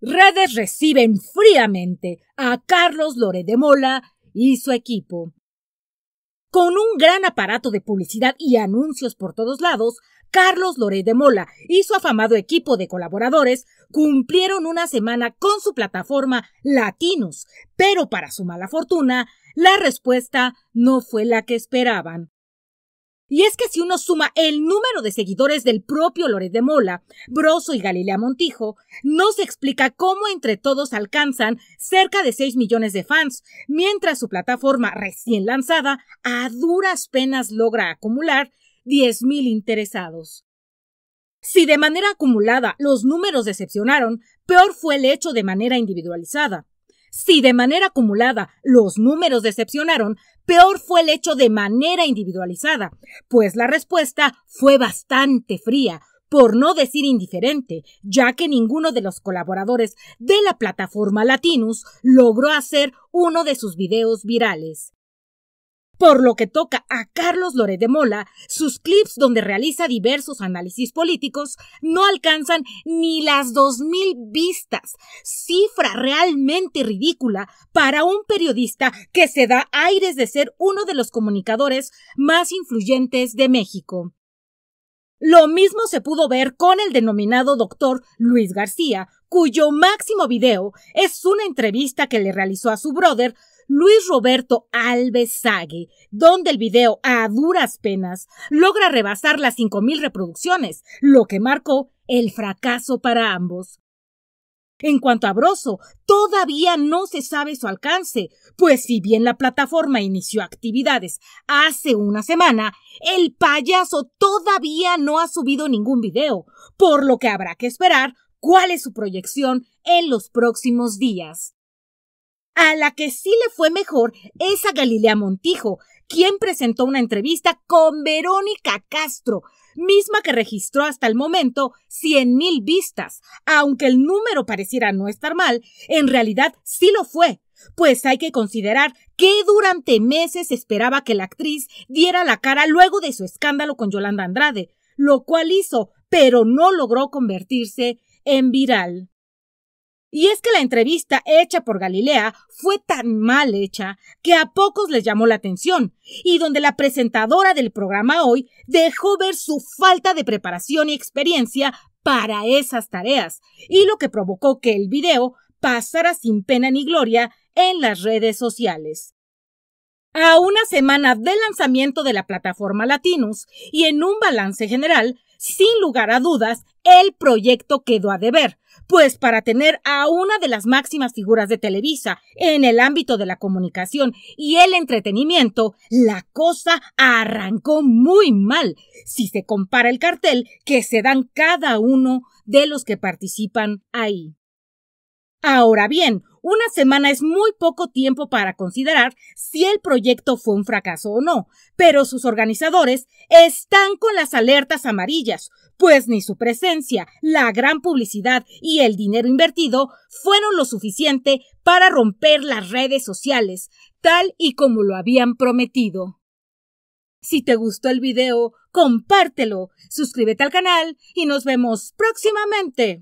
Redes reciben fríamente a Carlos Loré de Mola y su equipo. Con un gran aparato de publicidad y anuncios por todos lados, Carlos Loré de Mola y su afamado equipo de colaboradores cumplieron una semana con su plataforma Latinos, pero para su mala fortuna, la respuesta no fue la que esperaban. Y es que si uno suma el número de seguidores del propio Loret de Mola, Broso y Galilea Montijo, no se explica cómo entre todos alcanzan cerca de 6 millones de fans, mientras su plataforma recién lanzada a duras penas logra acumular 10 mil interesados. Si de manera acumulada los números decepcionaron, peor fue el hecho de manera individualizada. Si de manera acumulada los números decepcionaron, peor fue el hecho de manera individualizada, pues la respuesta fue bastante fría, por no decir indiferente, ya que ninguno de los colaboradores de la plataforma Latinus logró hacer uno de sus videos virales por lo que toca a Carlos Loredemola, de Mola, sus clips donde realiza diversos análisis políticos no alcanzan ni las 2.000 vistas, cifra realmente ridícula para un periodista que se da aires de ser uno de los comunicadores más influyentes de México. Lo mismo se pudo ver con el denominado doctor Luis García, cuyo máximo video es una entrevista que le realizó a su brother Luis Roberto Alves Sague, donde el video a duras penas logra rebasar las 5.000 reproducciones, lo que marcó el fracaso para ambos. En cuanto a Broso, todavía no se sabe su alcance, pues si bien la plataforma inició actividades hace una semana, el payaso todavía no ha subido ningún video, por lo que habrá que esperar cuál es su proyección en los próximos días. A la que sí le fue mejor es a Galilea Montijo, quien presentó una entrevista con Verónica Castro, misma que registró hasta el momento mil vistas. Aunque el número pareciera no estar mal, en realidad sí lo fue, pues hay que considerar que durante meses esperaba que la actriz diera la cara luego de su escándalo con Yolanda Andrade, lo cual hizo, pero no logró convertirse en viral. Y es que la entrevista hecha por Galilea fue tan mal hecha que a pocos les llamó la atención, y donde la presentadora del programa hoy dejó ver su falta de preparación y experiencia para esas tareas, y lo que provocó que el video pasara sin pena ni gloria en las redes sociales. A una semana del lanzamiento de la plataforma Latinos y en un balance general, sin lugar a dudas, el proyecto quedó a deber, pues para tener a una de las máximas figuras de Televisa en el ámbito de la comunicación y el entretenimiento, la cosa arrancó muy mal si se compara el cartel que se dan cada uno de los que participan ahí. Ahora bien, una semana es muy poco tiempo para considerar si el proyecto fue un fracaso o no, pero sus organizadores están con las alertas amarillas, pues ni su presencia, la gran publicidad y el dinero invertido fueron lo suficiente para romper las redes sociales, tal y como lo habían prometido. Si te gustó el video, compártelo, suscríbete al canal y nos vemos próximamente.